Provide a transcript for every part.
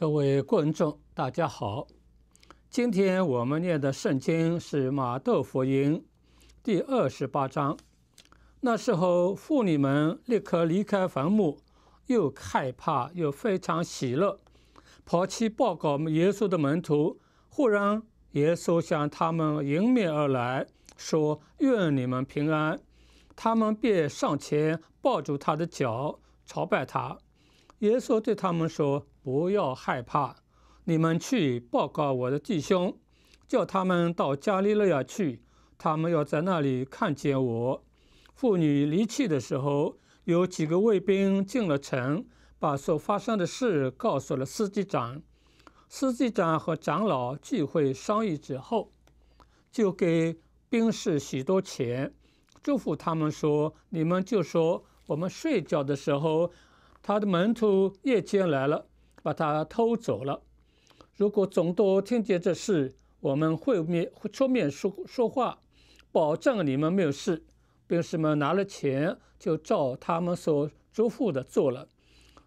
各位观众，大家好。今天我们念的圣经是《马窦福音》第二十八章。那时候，妇女们立刻离开坟墓，又害怕又非常喜乐，跑去报告耶稣的门徒。忽然，耶稣向他们迎面而来，说：“愿你们平安！”他们便上前抱住他的脚，朝拜他。耶稣对他们说：“不要害怕，你们去报告我的弟兄，叫他们到加利利去，他们要在那里看见我。”妇女离去的时候，有几个卫兵进了城，把所发生的事告诉了司机长。司机长和长老聚会商议之后，就给兵士许多钱，祝福他们说：“你们就说，我们睡觉的时候。”他的门徒夜间来了，把他偷走了。如果总督听见这事，我们会面会出面说说话，保证你们没有事。兵士们拿了钱，就照他们所嘱咐的做了。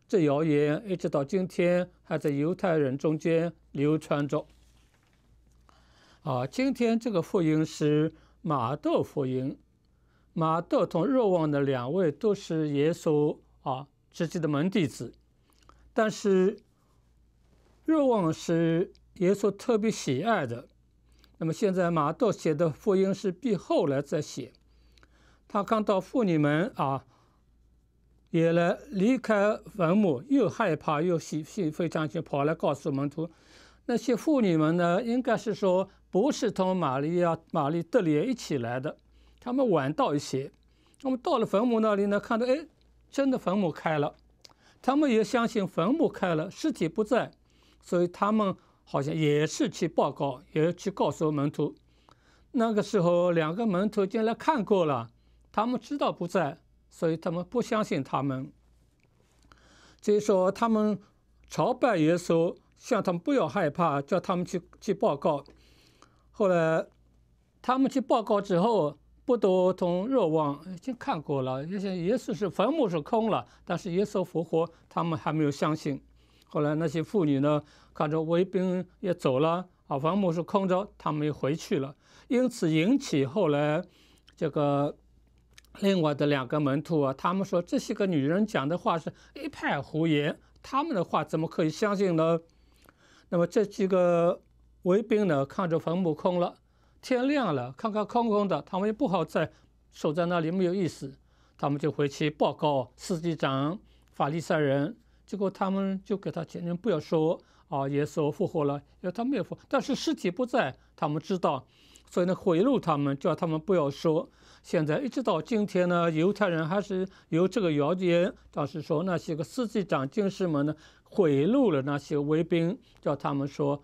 这谣言一直到今天还在犹太人中间流传着。啊，今天这个福音是马窦福音，马窦同若望的两位都是耶稣啊。自己的门弟子，但是若望是耶稣特别喜爱的。那么现在马窦写的福音是必后来再写。他看到妇女们啊，也来离开坟墓，又害怕又喜，兴，非常去跑来告诉门徒。那些妇女们呢，应该是说不是同玛利亚、玛丽德莲一起来的，他们晚到一些。那么到了坟墓那里呢，看到哎。真的坟墓开了，他们也相信坟墓开了，尸体不在，所以他们好像也是去报告，也去告诉门徒。那个时候，两个门徒进来看过了，他们知道不在，所以他们不相信他们。就说他们朝拜耶稣，向他们不要害怕，叫他们去去报告。后来他们去报告之后。我都从热望已经看过了。有些耶稣是坟墓是空了，但是耶稣复活，他们还没有相信。后来那些妇女呢，看着卫兵也走了，啊，坟墓是空着，他们又回去了。因此引起后来这个另外的两个门徒啊，他们说这些个女人讲的话是一派胡言，他们的话怎么可以相信呢？那么这几个卫兵呢，看着坟墓空了。天亮了，看看空空的，他们也不好再守在那里，没有意思，他们就回去报告司机长法利赛人。结果他们就给他，前人不要说啊，耶稣复活了，因为他没有复活，但是尸体不在，他们知道，所以呢，贿赂他们，叫他们不要说。现在一直到今天呢，犹太人还是有这个谣言，当时说那些个司机长、军士们呢贿赂了那些卫兵，叫他们说。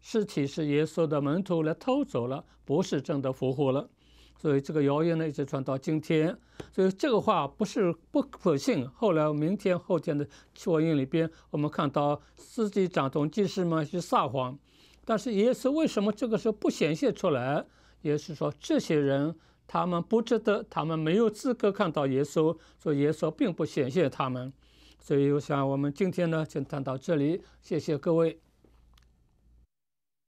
尸体是耶稣的门徒来偷走了，不是真的复活了，所以这个谣言呢一直传到今天。所以这个话不是不可信。后来明天、后天的福音里边，我们看到司机长同祭司们去撒谎。但是耶稣为什么这个时候不显现出来？也是说这些人他们不值得，他们没有资格看到耶稣，所以耶稣并不显现他们。所以我想我们今天呢就谈到这里，谢谢各位。